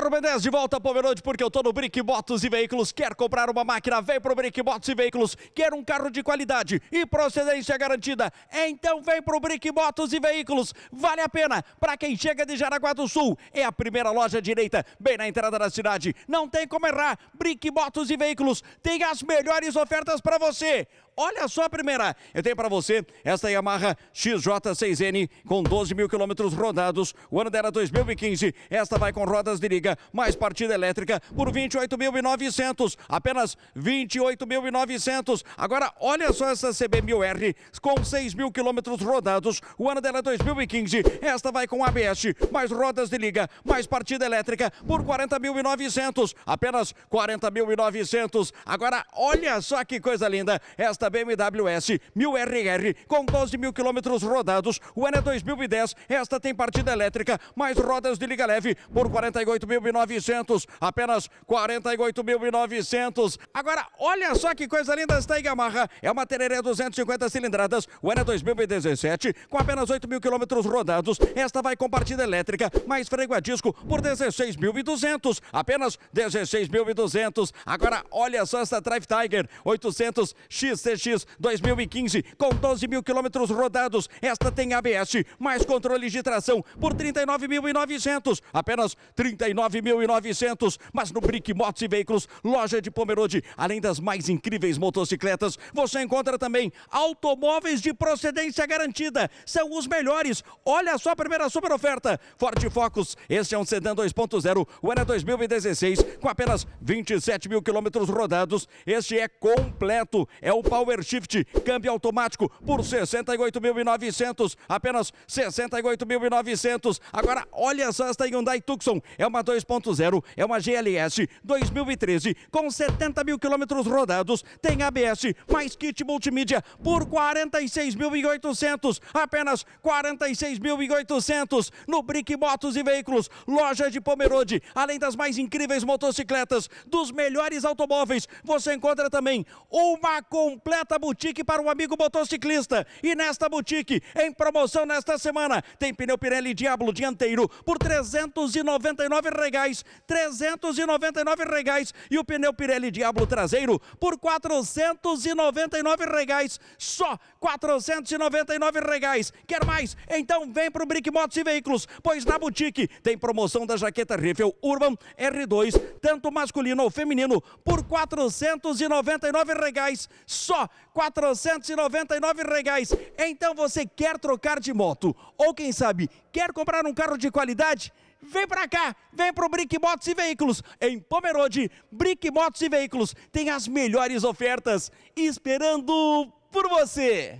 Carro B10 de volta a Pomerode, porque eu tô no Brick Motos e Veículos. Quer comprar uma máquina? Vem pro Brick Motos e Veículos. Quer um carro de qualidade e procedência garantida? Então vem pro Brick Motos e Veículos. Vale a pena. Para quem chega de Jaraguá do Sul, é a primeira loja direita, bem na entrada da cidade. Não tem como errar. Brick Motos e Veículos tem as melhores ofertas para você. Olha só a primeira. Eu tenho para você esta Yamaha XJ6N com 12 mil quilômetros rodados. O ano dela 2015. É esta vai com rodas de liga elétrica, mais partida elétrica por 28.900, apenas 28.900. Agora, olha só essa CB1000R com 6 quilômetros rodados. O ano dela é 2015. Esta vai com ABS, mais rodas de liga, mais partida elétrica por 40.900, apenas 40.900. Agora, olha só que coisa linda esta BMW S 1000RR com 12 mil quilômetros rodados. O ano é 2010. Esta tem partida elétrica, mais rodas de liga leve por 48 48.900, apenas 48.900. Agora, olha só que coisa linda esta Yamaha. É uma Tereré 250 cilindradas, o ano é 2017, com apenas 8 mil quilômetros rodados. Esta vai com partida elétrica, mais freio a disco, por 16.200, apenas 16.200. Agora, olha só essa Drive Tiger 800 XCX 2015, com 12 mil quilômetros rodados. Esta tem ABS, mais controles de tração, por 39.900, apenas 39 99.900, mas no Brick Motos e Veículos, loja de Pomerode, além das mais incríveis motocicletas, você encontra também automóveis de procedência garantida. São os melhores. Olha só a primeira super oferta. Ford Focus, este é um sedã 2.0, o ano é 2016, com apenas 27 mil quilômetros rodados. Este é completo, é o Power Shift, câmbio automático por 68.900, apenas 68.900. Agora, olha só esta Hyundai Tucson, é uma 2.0 é uma GLS 2013 com 70 mil quilômetros rodados, tem ABS, mais kit multimídia por 46.800, apenas 46.800 no Brick Motos e Veículos, loja de Pomerode, além das mais incríveis motocicletas, dos melhores automóveis, você encontra também uma completa boutique para um amigo motociclista. E nesta boutique, em promoção nesta semana, tem pneu Pirelli Diablo dianteiro por 399 regais, 399 regais. E o pneu Pirelli Diablo traseiro por 499 regais, só 499 regais. Quer mais? Então vem para o Brick Motos e Veículos, pois na boutique tem promoção da jaqueta Riffel Urban R2, tanto masculino ou feminino, por 499 regais, só 499 regais. Então você quer trocar de moto ou quem sabe quer comprar um carro de qualidade? vem para cá, vem para o Brick Motos e Veículos, em Pomerode, Brick Motos e Veículos, tem as melhores ofertas esperando por você.